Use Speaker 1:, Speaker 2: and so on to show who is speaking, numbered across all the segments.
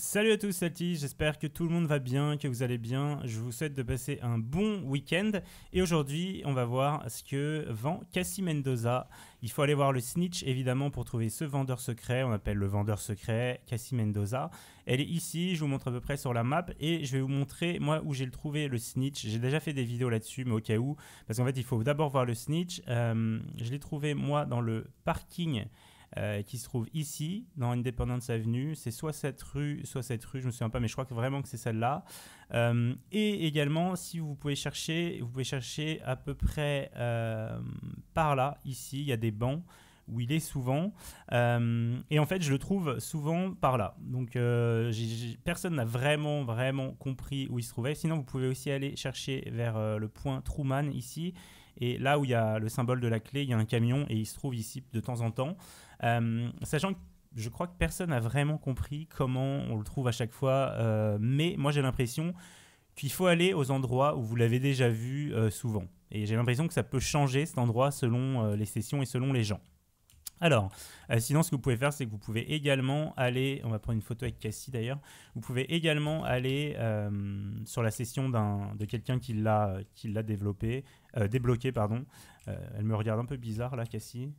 Speaker 1: Salut à tous, c'est j'espère que tout le monde va bien, que vous allez bien. Je vous souhaite de passer un bon week-end. Et aujourd'hui, on va voir ce que vend Cassie Mendoza. Il faut aller voir le snitch, évidemment, pour trouver ce vendeur secret. On appelle le vendeur secret Cassie Mendoza. Elle est ici, je vous montre à peu près sur la map. Et je vais vous montrer, moi, où j'ai trouvé le snitch. J'ai déjà fait des vidéos là-dessus, mais au cas où. Parce qu'en fait, il faut d'abord voir le snitch. Euh, je l'ai trouvé, moi, dans le parking euh, qui se trouve ici, dans Independence Avenue. C'est soit cette rue, soit cette rue, je me souviens pas, mais je crois que vraiment que c'est celle-là. Euh, et également, si vous pouvez chercher, vous pouvez chercher à peu près euh, par là, ici, il y a des bancs où il est souvent. et en fait, je le trouve souvent par là. Donc, personne n'a vraiment, vraiment compris où il se trouvait. Sinon, vous pouvez aussi aller chercher vers le point Truman ici. Et là où il y a le symbole de la clé, il y a un camion et il se trouve ici de temps en temps. Euh, sachant que je crois que personne n'a vraiment compris comment on le trouve à chaque fois, euh, mais moi j'ai l'impression qu'il faut aller aux endroits où vous l'avez déjà vu euh, souvent. Et j'ai l'impression que ça peut changer cet endroit selon les sessions et selon les gens. Alors, euh, sinon, ce que vous pouvez faire, c'est que vous pouvez également aller, on va prendre une photo avec Cassie d'ailleurs, vous pouvez également aller euh, sur la session de quelqu'un qui l'a développé, euh, débloqué, pardon. elle me regarde un peu bizarre là, Cassie.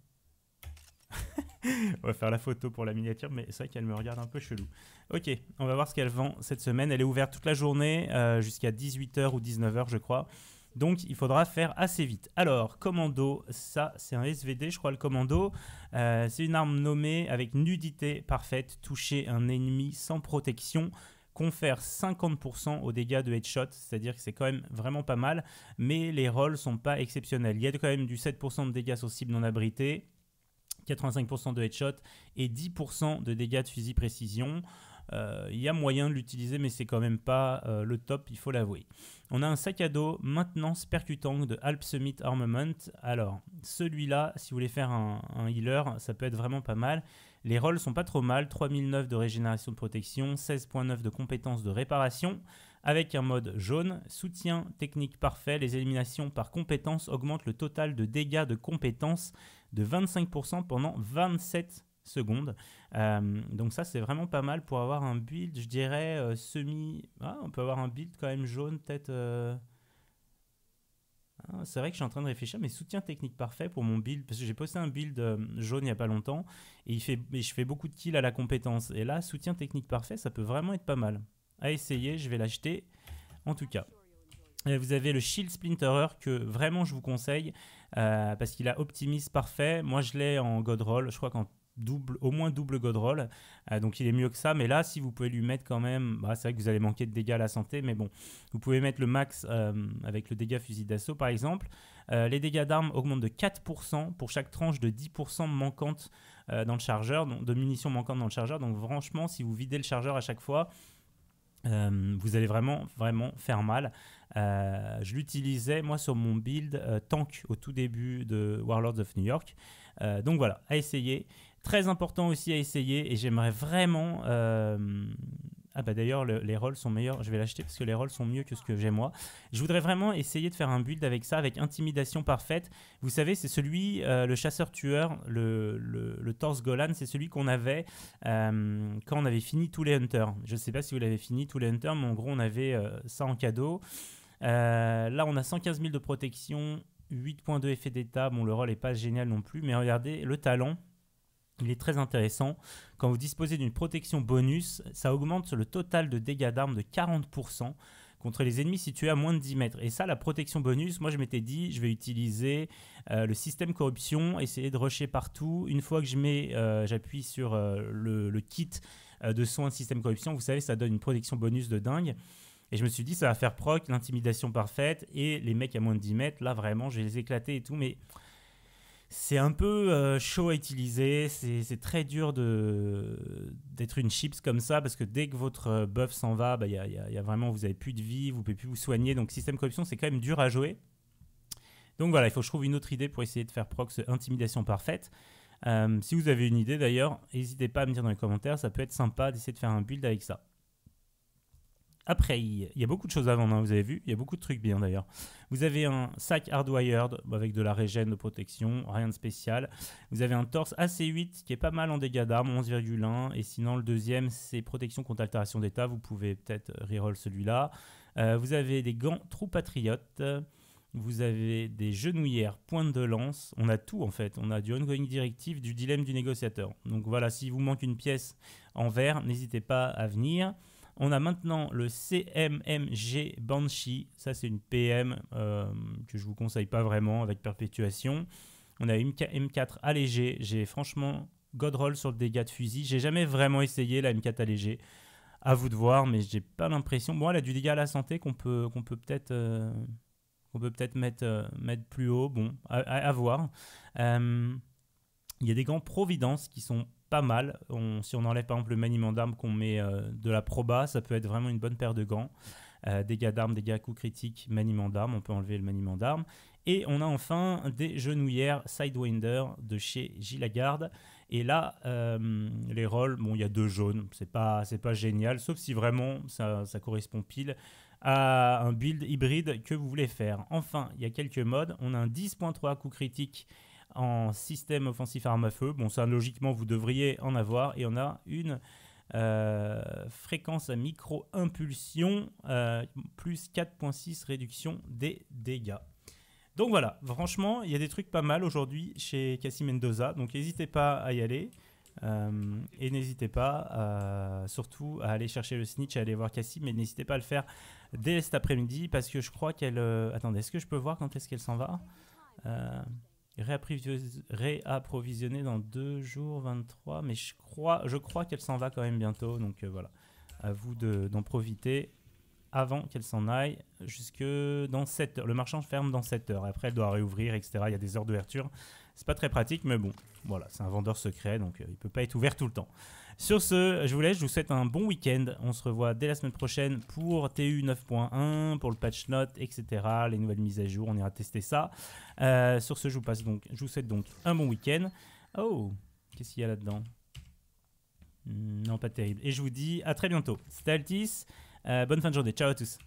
Speaker 1: on va faire la photo pour la miniature, mais c'est vrai qu'elle me regarde un peu chelou. Ok, on va voir ce qu'elle vend cette semaine. Elle est ouverte toute la journée jusqu'à 18h ou 19h, je crois. Donc il faudra faire assez vite. Alors, commando, ça c'est un SVD, je crois le commando. Euh, c'est une arme nommée avec nudité parfaite, toucher un ennemi sans protection confère 50% aux dégâts de headshot, c'est-à-dire que c'est quand même vraiment pas mal, mais les rolls sont pas exceptionnels. Il y a quand même du 7% de dégâts sur cible non abritée, 85% de headshot et 10% de dégâts de fusil précision. Euh, il y a moyen de l'utiliser, mais c'est quand même pas euh, le top, il faut l'avouer. On a un sac à dos maintenance percutant de Alp Armament. Alors, celui-là, si vous voulez faire un, healer, ça peut être vraiment pas mal. Les rolls sont pas trop mal, 3009 de régénération de protection, 16.9 de compétences de réparation, avec un mode jaune, soutien technique parfait, les éliminations par compétence augmentent le total de dégâts de compétences de 25% pendant 27 secondes. Euh, donc ça, c'est vraiment pas mal pour avoir un build, je dirais, euh, semi... Ah, on peut avoir un build quand même jaune, peut-être... Euh, ah, c'est vrai que je suis en train de réfléchir, mais soutien technique parfait pour mon build, parce que j'ai posté un build jaune il n'y a pas longtemps, et, il fait, je fais beaucoup de kills à la compétence. Et là, soutien technique parfait, ça peut vraiment être pas mal. À essayer, je vais l'acheter, en tout cas. vous avez le Shield Splinterer que vraiment je vous conseille parce qu'il a Optimist parfait. Moi je l'ai en God Roll, je crois qu'en double, au moins double Godroll. Euh, donc il est mieux que ça. Mais là, si vous pouvez lui mettre quand même. Bah, c'est vrai que vous allez manquer de dégâts à la santé, mais bon, vous pouvez mettre le max euh, avec le dégât fusil d'assaut par exemple. Euh, les dégâts d'armes augmentent de 4% pour chaque tranche de 10% manquante dans le chargeur, donc de munitions manquantes dans le chargeur. Donc franchement, si vous videz le chargeur à chaque fois. vous allez vraiment vraiment faire mal. je l'utilisais moi sur mon build tank au tout début de Warlords of New York. Euh, donc voilà, à essayer. Très important aussi à essayer et j'aimerais vraiment... Euh, ah bah d'ailleurs les rolls sont meilleurs, je vais l'acheter parce que les rolls sont mieux que ce que j'ai moi. Je voudrais vraiment essayer de faire un build avec ça, avec intimidation parfaite. Vous savez c'est celui, euh, le chasseur-tueur, le, torse Golan, c'est celui qu'on avait quand on avait fini tous les hunters. Je sais pas si vous l'avez fini tous les hunters mais en gros on avait ça en cadeau. là on a 115 000 de protection, 8.2 effet d'état, bon le rôle n'est pas génial non plus, mais regardez le talent, il est très intéressant. Quand vous disposez d'une protection bonus, ça augmente le total de dégâts d'armes de 40% contre les ennemis situés à moins de 10 mètres. Et ça, la protection bonus, moi je m'étais dit, je vais utiliser euh, le système corruption, essayer de rusher partout. Une fois que je mets, euh, j'appuie sur euh, le, kit de soins de système corruption, vous savez, ça donne une protection bonus de dingue. Et je me suis dit, ça va faire proc, l'intimidation parfaite, et les mecs à moins de 10 mètres, là vraiment, je vais les éclater et tout, mais c'est un peu euh, chaud à utiliser, c'est très dur d'être une chips comme ça, parce que dès que votre euh, buff s'en va, bah, y, a, vraiment, vous n'avez plus de vie, vous ne pouvez plus vous soigner, donc système corruption, c'est quand même dur à jouer. Donc voilà, il faut que je trouve une autre idée pour essayer de faire proc intimidation parfaite. Euh, si vous avez une idée d'ailleurs, n'hésitez pas à me dire dans les commentaires, ça peut être sympa d'essayer de faire un build avec ça. Après, il y a beaucoup de choses à vendre, hein, vous avez vu. Il y a beaucoup de trucs bien d'ailleurs. Vous avez un sac hardwired avec de la régène de protection, rien de spécial. Vous avez un torse AC8 qui est pas mal en dégâts d'armes, 11,1. Et sinon, le deuxième, c'est protection contre altération d'état. Vous pouvez peut-être reroll celui-là. Euh, vous avez des gants trop patriotes. Vous avez des genouillères, pointe de lance. On a tout en fait. On a du ongoing directive, du dilemme du négociateur. Donc voilà, si vous manque une pièce en verre, n'hésitez pas à venir. On a maintenant le CMMG Banshee. Ça, c'est une PM euh, que je vous conseille pas vraiment avec perpétuation. On a une M4 allégée. J'ai franchement Godroll sur le dégât de fusil. J'ai jamais vraiment essayé la M4 allégée. À vous de voir, mais j'ai pas l'impression. Bon, elle a du dégât à la santé qu'on peut qu'on peut peut-être euh, peut peut-être mettre euh, mettre plus haut. Bon, à, à voir. Il y a des gants Providence qui sont pas mal. si on enlève par exemple le maniement d'armes qu'on met euh, de la proba, ça peut être vraiment une bonne paire de gants. Euh, dégâts d'armes, dégâts à coups critiques, maniement d'armes, on peut enlever le maniement d'armes. Et on a enfin des genouillères Sidewinder de chez Gilagarde. Et là, euh, les rôles, bon, il y a deux jaunes, c'est pas, c'est pas génial, sauf si vraiment ça, ça correspond pile à un build hybride que vous voulez faire. Enfin, il y a quelques modes. On a un 10.3 à coups critiques en système offensif arme à feu. Bon, ça, logiquement, vous devriez en avoir. Et on a une euh, fréquence à micro-impulsion, euh, plus 4.6 réduction des dégâts. Donc voilà, franchement, il y a des trucs pas mal aujourd'hui chez Cassie Mendoza. Donc n'hésitez pas à y aller. Euh, et n'hésitez pas surtout à aller chercher le snitch, à aller voir Cassie, mais n'hésitez pas à le faire dès cet après-midi parce que je crois qu'elle... attendez, est-ce que je peux voir quand est-ce qu'elle s'en va euh, réapprovisionnée dans 2 jours 23, mais je crois, je crois qu'elle s'en va quand même bientôt, donc euh, voilà, à vous d'en profiter avant qu'elle s'en aille jusque dans 7 heures. Le marchand ferme dans 7 heures. Après, elle doit réouvrir, etc. Il y a des heures d'ouverture. C'est pas très pratique, mais bon, voilà, c'est un vendeur secret, donc il euh, il peut pas être ouvert tout le temps. Sur ce, je vous laisse, je vous souhaite un bon week-end. On se revoit dès la semaine prochaine pour TU 9.1, pour le patch note, etc. Les nouvelles mises à jour, on ira tester ça. Euh, sur ce, je vous, passe donc, je vous souhaite donc un bon week-end. Oh, qu'est-ce qu'il y a là-dedans hmm, Non, pas terrible. Et je vous dis à très bientôt. C'était Altis. Euh, bonne fin de journée. Ciao à tous.